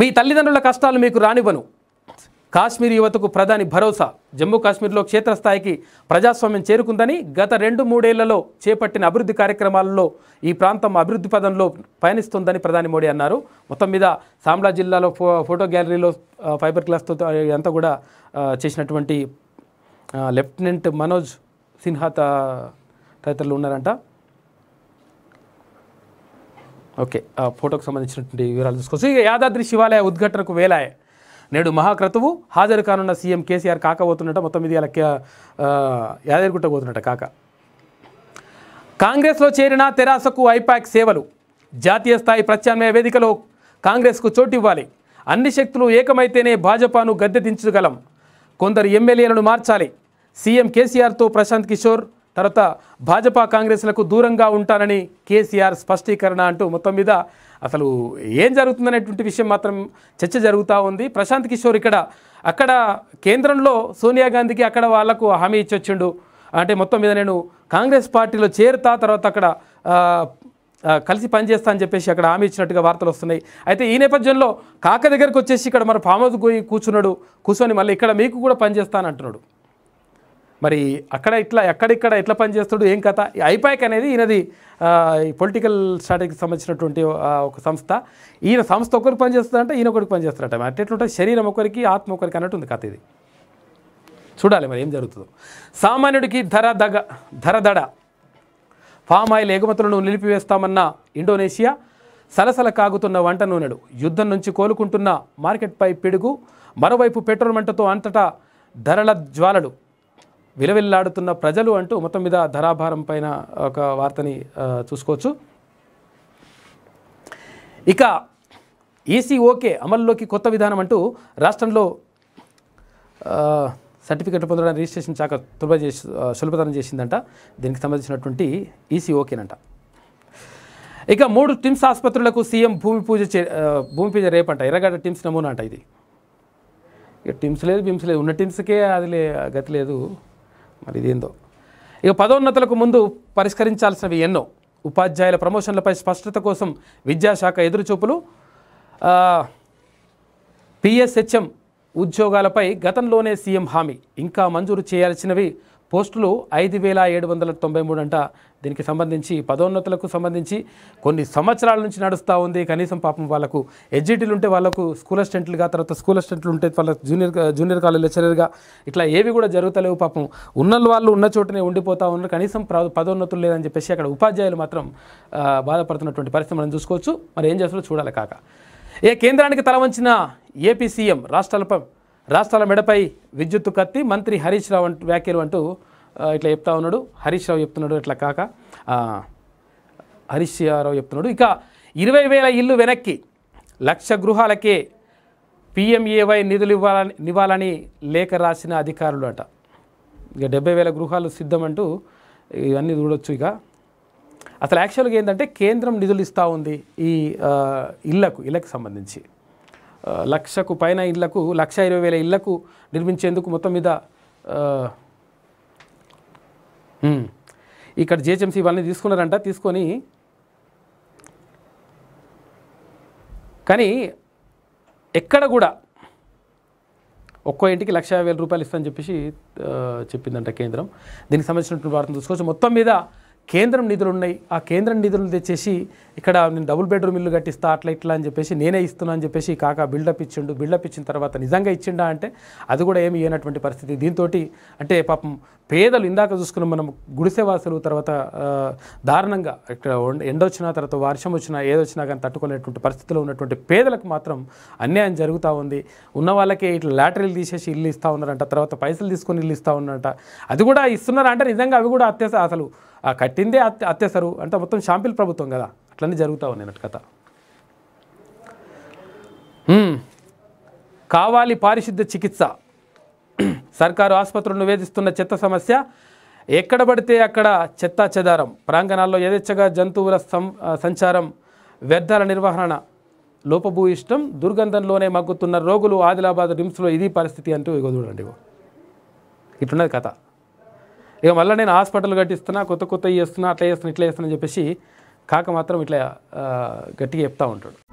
మీ తల్లిదండ్రుల కష్టాలు మీకు రానివ్వను కాశ్మీర్ యువతకు ప్రధాని భరోసా జమ్మూ కాశ్మీర్లో క్షేత్రస్థాయికి ప్రజాస్వామ్యం చేరుకుందని గత రెండు మూడేళ్లలో చేపట్టిన అభివృద్ధి కార్యక్రమాలలో ఈ ప్రాంతం అభివృద్ధి పదంలో పయనిస్తుందని ప్రధాని మోడీ అన్నారు మొత్తం మీద సాంబ్లా జిల్లాలో ఫో ఫోటో గ్యాలరీలో ఫైబర్ గ్లాస్తో అంతా కూడా చేసినటువంటి లెఫ్టినెంట్ మనోజ్ సిన్హా తదితరులు ఉన్నారంట ఓకే ఆ ఫోటోకు సంబంధించినటువంటి వివరాలు చూసుకోవచ్చు ఇక యాదాద్రి శివాలయ ఉద్ఘాటనకు వేలాయే నేడు మహాక్రతువు హాజరు కానున్న సీఎం కేసీఆర్ కాకపోతున్నట మొత్తం ఇది అలా యాదగిరిగుట్ట పోతున్నట కాక కాంగ్రెస్లో చేరిన తెరాసకు ఐపాక్ సేవలు జాతీయ స్థాయి ప్రత్యామ్నాయ వేదికలో కాంగ్రెస్కు చోటు ఇవ్వాలి అన్ని శక్తులు ఏకమైతేనే భాజపాను గద్దె దించగలం కొందరు ఎమ్మెల్యేలను మార్చాలి సీఎం కేసీఆర్తో ప్రశాంత్ కిషోర్ తర్వాత భాజపా కాంగ్రెస్లకు దూరంగా ఉంటానని కేసీఆర్ స్పష్టీకరణ అంటూ మొత్తం మీద అసలు ఏం జరుగుతుందనేటువంటి విషయం మాత్రం చర్చ జరుగుతూ ఉంది ప్రశాంత్ కిషోర్ ఇక్కడ అక్కడ కేంద్రంలో సోనియా గాంధీకి అక్కడ వాళ్లకు హామీ ఇచ్చొచ్చిండు అంటే మొత్తం మీద నేను కాంగ్రెస్ పార్టీలో చేరుతా తర్వాత అక్కడ కలిసి పనిచేస్తా అని చెప్పేసి అక్కడ హామీ ఇచ్చినట్టుగా వార్తలు వస్తున్నాయి అయితే ఈ నేపథ్యంలో కాక దగ్గరకు వచ్చేసి ఇక్కడ మరి ఫామ్ హౌస్ కూర్చున్నాడు కూర్చొని మళ్ళీ ఇక్కడ మీకు కూడా పనిచేస్తానంటున్నాడు మరి అక్కడ ఇట్లా ఎక్కడిక్కడ ఎట్లా పనిచేస్తాడు ఏం కథ ఐపాక్ అనేది ఈయనది పొలిటికల్ స్ట్రాటజీకి సంబంధించినటువంటి ఒక సంస్థ ఈయన సంస్థ ఒకరికి పనిచేస్తుందంటే ఈయన ఒకరికి పనిచేస్తారట మరి ఎట్లుంటే శరీరం ఒకరికి ఆత్మ ఒకరికి ఉంది కథ ఇది చూడాలి మరి ఏం జరుగుతుందో సామాన్యుడికి ధర దగ ధర దడ ఫామ్ ఆయిల్ ఎగుమతులను నిలిపివేస్తామన్న ఇండోనేషియా సలసల కాగుతున్న వంట నూనెడు యుద్ధం నుంచి కోలుకుంటున్న మార్కెట్పై పిడుగు మరోవైపు పెట్రోల్ మంటతో అంతటా ధరల జ్వాలలు విలవిల్లాడుతున్న ప్రజలు అంటూ మొత్తం మీద ధరాభారం పైన ఒక వార్తని చూసుకోవచ్చు ఇక ఈసీ ఓకే అమల్లోకి కొత్త విధానం అంటూ రాష్ట్రంలో సర్టిఫికెట్ పొందడానికి రిజిస్ట్రేషన్ శాఖ తులభ చేసి సులభతరం చేసిందంట దీనికి సంబంధించినటువంటి ఈసీ ఓకేనంట ఇక మూడు టిమ్స్ ఆసుపత్రులకు సీఎం భూమి పూజ చే భూమి పూజ రేపంట ఎర్రగడ్డ టిమ్స్ నమూనా అంట ఇది ఇక టిమ్స్ లేదు బిమ్స్ లేదు ఉన్న టిమ్స్కే అది లే గతి లేదు మరి ఇదేందో ఇక పదోన్నతులకు ముందు పరిష్కరించాల్సినవి ఎన్నో ఉపాధ్యాయుల ప్రమోషన్లపై స్పష్టత కోసం విద్యాశాఖ ఎదురుచూపులు పిఎస్హెచ్ఎం ఉద్యోగాలపై గతంలోనే సీఎం హామీ ఇంకా మంజూరు చేయాల్సినవి పోస్టులు ఐదు వేల ఏడు వందల తొంభై మూడు అంట దీనికి సంబంధించి పదోన్నతులకు సంబంధించి కొన్ని సంవత్సరాల నుంచి నడుస్తూ ఉంది కనీసం పాపం వాళ్ళకు ఎడ్జిటీలు ఉంటే వాళ్ళకు స్కూల్ అసిస్టెంట్లుగా తర్వాత స్కూల్ అసిస్టెంట్లు ఉంటే వాళ్ళ జూనియర్ జూనియర్ కాలేజ్ లెక్చరర్గా ఇట్లా ఏవి కూడా జరుగుతలేవు పాపం ఉన్న వాళ్ళు ఉన్న చోటనే ఉండిపోతూ ఉన్నారు కనీసం పదోన్నతులు లేదని చెప్పేసి అక్కడ ఉపాధ్యాయులు మాత్రం బాధపడుతున్నటువంటి పరిస్థితి మనం చూసుకోవచ్చు మరి ఏం చేస్తారో చూడాలి కాక ఏ కేంద్రానికి తల వంచిన ఏపీ సీఎం రాష్ట్రాలపై రాష్ట్రాల మెడపై విద్యుత్తు కత్తి మంత్రి హరీష్ రావు అంటూ వ్యాఖ్యలు అంటూ ఇట్లా చెప్తా ఉన్నాడు హరీష్ రావు చెప్తున్నాడు ఇట్లా కాక హరీష్ రావు చెప్తున్నాడు ఇక ఇరవై వేల ఇల్లు వెనక్కి లక్ష గృహాలకే పిఎంఏవై నిధులు ఇవ్వాలని ఇవ్వాలని లేఖ రాసిన అధికారులు అట ఇక డెబ్బై వేల గృహాలు సిద్ధమంటూ ఇవన్నీ చూడొచ్చు ఇక అసలు యాక్చువల్గా ఏంటంటే కేంద్రం నిధులు ఇస్తూ ఉంది ఈ ఇళ్లకు ఇళ్ళకి సంబంధించి లక్షకు పైన ఇళ్లకు లక్ష ఇరవై వేల ఇళ్లకు నిర్మించేందుకు మొత్తం మీద ఇక్కడ జిహెచ్ఎంసీ వాళ్ళని తీసుకున్నారంట తీసుకొని కానీ ఎక్కడ కూడా ఒక్కో ఇంటికి లక్ష వేల రూపాయలు ఇస్తామని చెప్పేసి చెప్పిందంట కేంద్రం దీనికి సంబంధించినటువంటి వార్తను చూసుకోవచ్చు మొత్తం మీద కేంద్రం నిధులు ఉన్నాయి ఆ కేంద్రం నిధులు తెచ్చేసి ఇక్కడ నేను డబుల్ బెడ్రూమ్ ఇల్లు కట్టిస్తా అట్లా ఇట్లా అని చెప్పేసి నేనే ఇస్తున్నా అని చెప్పేసి కాక బిల్డప్ ఇచ్చిండు బిల్డప్ ఇచ్చిన తర్వాత నిజంగా ఇచ్చిండా అంటే అది కూడా ఏమి అయినటువంటి పరిస్థితి దీంతో అంటే పాపం పేదలు ఇందాక చూసుకున్న మనం గుడిసెవాసులు తర్వాత దారుణంగా ఇక్కడ ఎండ వచ్చినా తర్వాత వర్షం వచ్చినా ఏదొచ్చినా కానీ తట్టుకునేటువంటి పరిస్థితిలో ఉన్నటువంటి పేదలకు మాత్రం అన్యాయం జరుగుతూ ఉంది ఉన్న వాళ్ళకే ఇట్లా లాటరీలు తీసేసి ఇల్లు ఇస్తూ ఉన్నారంట తర్వాత పైసలు తీసుకొని ఇల్లు ఇస్తూ ఉన్నారంట అది కూడా ఇస్తున్నారంటే నిజంగా అవి కూడా అత్యస అసలు కట్టిందే అత్యసరు అంటే మొత్తం షాంపిల్ ప్రభుత్వం కదా అట్లనే జరుగుతూ ఉన్నాయి అన్నట్టు కథ కావాలి పారిశుద్ధ చికిత్స సర్కారు ఆసుపత్రులు నివేదిస్తున్న చెత్త సమస్య ఎక్కడ పడితే అక్కడ చెత్తా చెదారం ప్రాంగణాల్లో యథేచ్ఛగా జంతువుల సంచారం వ్యర్థాల నిర్వహణ లోపభూయిష్టం దుర్గంధంలోనే మగ్గుతున్న రోగులు ఆదిలాబాద్ రిమ్స్లో ఇది పరిస్థితి అంటూ ఇగో చూడండి ఇట్లున్నది కథ ఇక మళ్ళీ నేను హాస్పిటల్ కట్టిస్తున్నా కొత్త కొత్త చేస్తున్నా అట్లా చేస్తున్నా ఇట్లా చేస్తున్నా చెప్పేసి కాక మాత్రం ఇట్లా గట్టిగా చెప్తూ ఉంటాడు